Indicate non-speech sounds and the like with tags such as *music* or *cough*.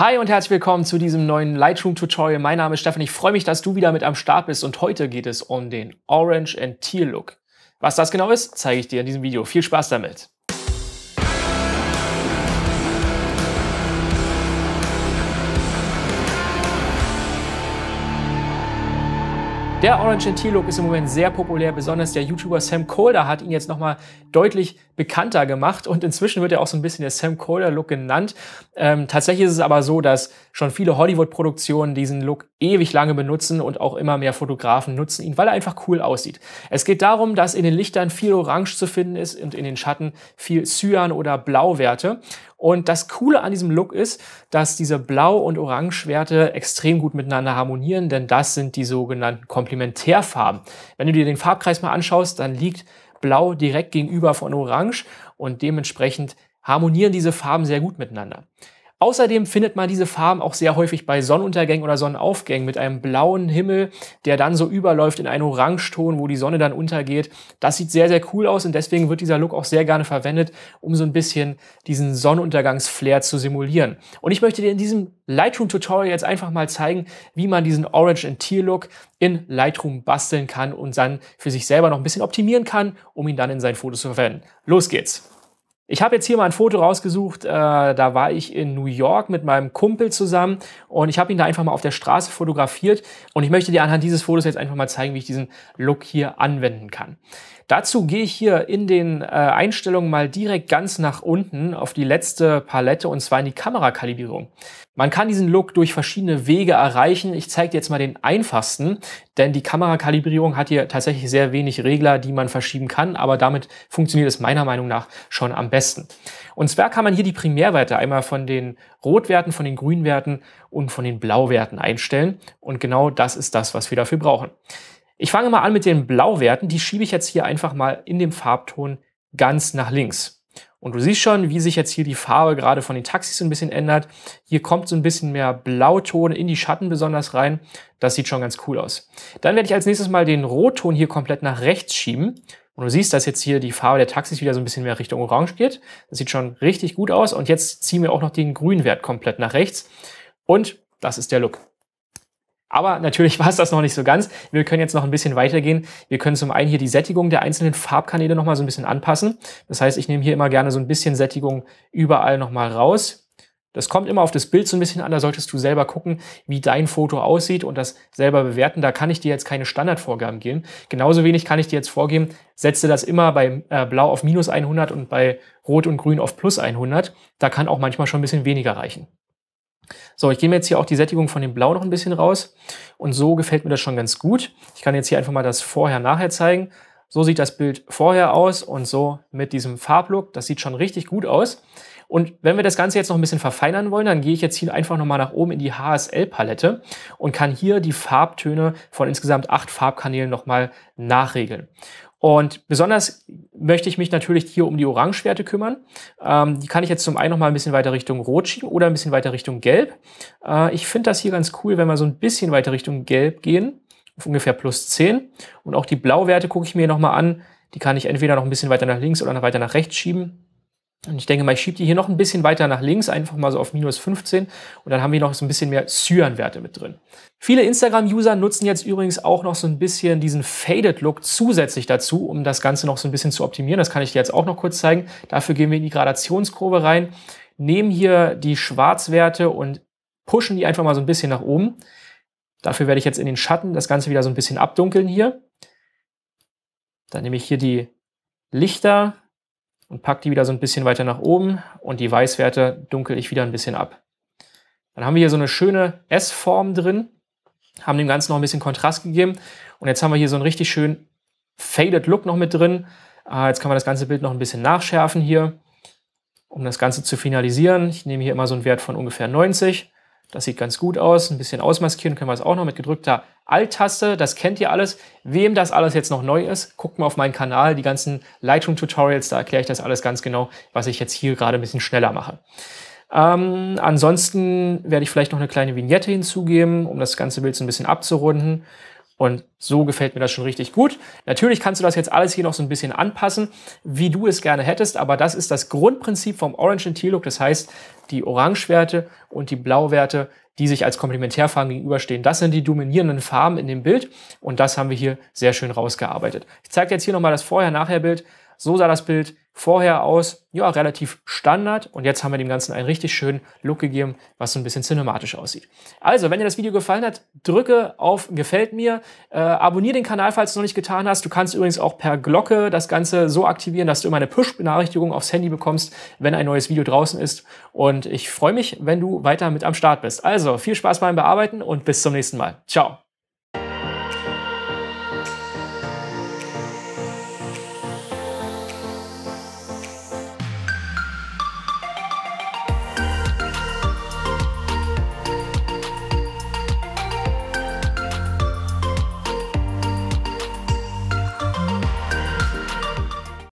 Hi und herzlich willkommen zu diesem neuen Lightroom-Tutorial. Mein Name ist Stefan. Ich freue mich, dass du wieder mit am Start bist und heute geht es um den Orange and Teal Look. Was das genau ist, zeige ich dir in diesem Video. Viel Spaß damit! Der Orange and Tea Look ist im Moment sehr populär, besonders der YouTuber Sam Colder hat ihn jetzt nochmal deutlich bekannter gemacht und inzwischen wird er auch so ein bisschen der Sam Colder Look genannt. Ähm, tatsächlich ist es aber so, dass schon viele Hollywood-Produktionen diesen Look ewig lange benutzen und auch immer mehr Fotografen nutzen ihn, weil er einfach cool aussieht. Es geht darum, dass in den Lichtern viel Orange zu finden ist und in den Schatten viel Cyan oder Blauwerte. Und das Coole an diesem Look ist, dass diese Blau- und Orange-Werte extrem gut miteinander harmonieren, denn das sind die sogenannten Komplementärfarben. Wenn du dir den Farbkreis mal anschaust, dann liegt Blau direkt gegenüber von Orange und dementsprechend harmonieren diese Farben sehr gut miteinander. Außerdem findet man diese Farben auch sehr häufig bei Sonnenuntergängen oder Sonnenaufgängen mit einem blauen Himmel, der dann so überläuft in einen Orangeton, wo die Sonne dann untergeht. Das sieht sehr, sehr cool aus und deswegen wird dieser Look auch sehr gerne verwendet, um so ein bisschen diesen Sonnenuntergangsflair zu simulieren. Und ich möchte dir in diesem Lightroom-Tutorial jetzt einfach mal zeigen, wie man diesen Orange and Teal Look in Lightroom basteln kann und dann für sich selber noch ein bisschen optimieren kann, um ihn dann in seinen Fotos zu verwenden. Los geht's! Ich habe jetzt hier mal ein Foto rausgesucht, äh, da war ich in New York mit meinem Kumpel zusammen und ich habe ihn da einfach mal auf der Straße fotografiert und ich möchte dir anhand dieses Fotos jetzt einfach mal zeigen, wie ich diesen Look hier anwenden kann. Dazu gehe ich hier in den äh, Einstellungen mal direkt ganz nach unten auf die letzte Palette und zwar in die Kamerakalibrierung. Man kann diesen Look durch verschiedene Wege erreichen. Ich zeige dir jetzt mal den einfachsten, denn die Kamerakalibrierung hat hier tatsächlich sehr wenig Regler, die man verschieben kann, aber damit funktioniert es meiner Meinung nach schon am besten. Und zwar kann man hier die Primärwerte einmal von den Rotwerten, von den Grünwerten und von den Blauwerten einstellen und genau das ist das, was wir dafür brauchen. Ich fange mal an mit den Blauwerten. Die schiebe ich jetzt hier einfach mal in dem Farbton ganz nach links. Und du siehst schon, wie sich jetzt hier die Farbe gerade von den Taxis so ein bisschen ändert. Hier kommt so ein bisschen mehr Blauton in die Schatten besonders rein. Das sieht schon ganz cool aus. Dann werde ich als nächstes mal den Rotton hier komplett nach rechts schieben. Und du siehst, dass jetzt hier die Farbe der Taxis wieder so ein bisschen mehr Richtung Orange geht. Das sieht schon richtig gut aus. Und jetzt ziehen wir auch noch den Grünwert komplett nach rechts. Und das ist der Look. Aber natürlich *laughs* war es das noch nicht so ganz. Wir können jetzt noch ein bisschen weitergehen. Wir können zum einen hier die Sättigung der einzelnen Farbkanäle nochmal so ein bisschen anpassen. Das heißt, ich nehme hier immer gerne so ein bisschen Sättigung überall nochmal raus. Das kommt immer auf das Bild so ein bisschen an. Da solltest du selber gucken, wie dein Foto aussieht und das selber bewerten. Da kann ich dir jetzt keine Standardvorgaben geben. Genauso wenig kann ich dir jetzt vorgeben, setze das immer bei äh, Blau auf minus 100 und bei Rot und Grün auf plus 100. Da kann auch manchmal schon ein bisschen weniger reichen. So, ich gehe mir jetzt hier auch die Sättigung von dem Blau noch ein bisschen raus und so gefällt mir das schon ganz gut. Ich kann jetzt hier einfach mal das Vorher-Nachher zeigen. So sieht das Bild vorher aus und so mit diesem Farblook. Das sieht schon richtig gut aus. Und wenn wir das Ganze jetzt noch ein bisschen verfeinern wollen, dann gehe ich jetzt hier einfach nochmal nach oben in die HSL-Palette und kann hier die Farbtöne von insgesamt acht Farbkanälen nochmal nachregeln. Und besonders möchte ich mich natürlich hier um die Orangewerte kümmern. Ähm, die kann ich jetzt zum einen noch mal ein bisschen weiter Richtung Rot schieben oder ein bisschen weiter Richtung Gelb. Äh, ich finde das hier ganz cool, wenn wir so ein bisschen weiter Richtung Gelb gehen, auf ungefähr plus 10. Und auch die Blauwerte gucke ich mir noch mal an. Die kann ich entweder noch ein bisschen weiter nach links oder noch weiter nach rechts schieben. Und ich denke mal, ich schiebe die hier noch ein bisschen weiter nach links, einfach mal so auf minus 15 und dann haben wir noch so ein bisschen mehr Cyan-Werte mit drin. Viele Instagram-User nutzen jetzt übrigens auch noch so ein bisschen diesen Faded-Look zusätzlich dazu, um das Ganze noch so ein bisschen zu optimieren. Das kann ich dir jetzt auch noch kurz zeigen. Dafür gehen wir in die Gradationskurve rein, nehmen hier die Schwarzwerte und pushen die einfach mal so ein bisschen nach oben. Dafür werde ich jetzt in den Schatten das Ganze wieder so ein bisschen abdunkeln hier. Dann nehme ich hier die Lichter, und packe die wieder so ein bisschen weiter nach oben und die Weißwerte dunkel ich wieder ein bisschen ab. Dann haben wir hier so eine schöne S-Form drin, haben dem Ganzen noch ein bisschen Kontrast gegeben und jetzt haben wir hier so einen richtig schönen Faded Look noch mit drin. Ah, jetzt kann man das ganze Bild noch ein bisschen nachschärfen hier, um das Ganze zu finalisieren. Ich nehme hier immer so einen Wert von ungefähr 90. Das sieht ganz gut aus. Ein bisschen ausmaskieren können wir es auch noch mit gedrückter Alt-Taste, das kennt ihr alles. Wem das alles jetzt noch neu ist, guckt mal auf meinen Kanal, die ganzen Lightroom-Tutorials, da erkläre ich das alles ganz genau, was ich jetzt hier gerade ein bisschen schneller mache. Ähm, ansonsten werde ich vielleicht noch eine kleine Vignette hinzugeben, um das ganze Bild so ein bisschen abzurunden. Und so gefällt mir das schon richtig gut. Natürlich kannst du das jetzt alles hier noch so ein bisschen anpassen, wie du es gerne hättest, aber das ist das Grundprinzip vom Orange and Teal Look. Das heißt, die Orange-Werte und die Blau-Werte die sich als Komplementärfarben gegenüberstehen. Das sind die dominierenden Farben in dem Bild und das haben wir hier sehr schön rausgearbeitet. Ich zeige jetzt hier nochmal das Vorher-Nachher-Bild. So sah das Bild vorher aus. Ja, relativ Standard. Und jetzt haben wir dem Ganzen einen richtig schönen Look gegeben, was so ein bisschen cinematisch aussieht. Also, wenn dir das Video gefallen hat, drücke auf Gefällt mir. Äh, abonniere den Kanal, falls du noch nicht getan hast. Du kannst übrigens auch per Glocke das Ganze so aktivieren, dass du immer eine Push-Benachrichtigung aufs Handy bekommst, wenn ein neues Video draußen ist. Und ich freue mich, wenn du weiter mit am Start bist. Also, viel Spaß beim Bearbeiten und bis zum nächsten Mal. Ciao.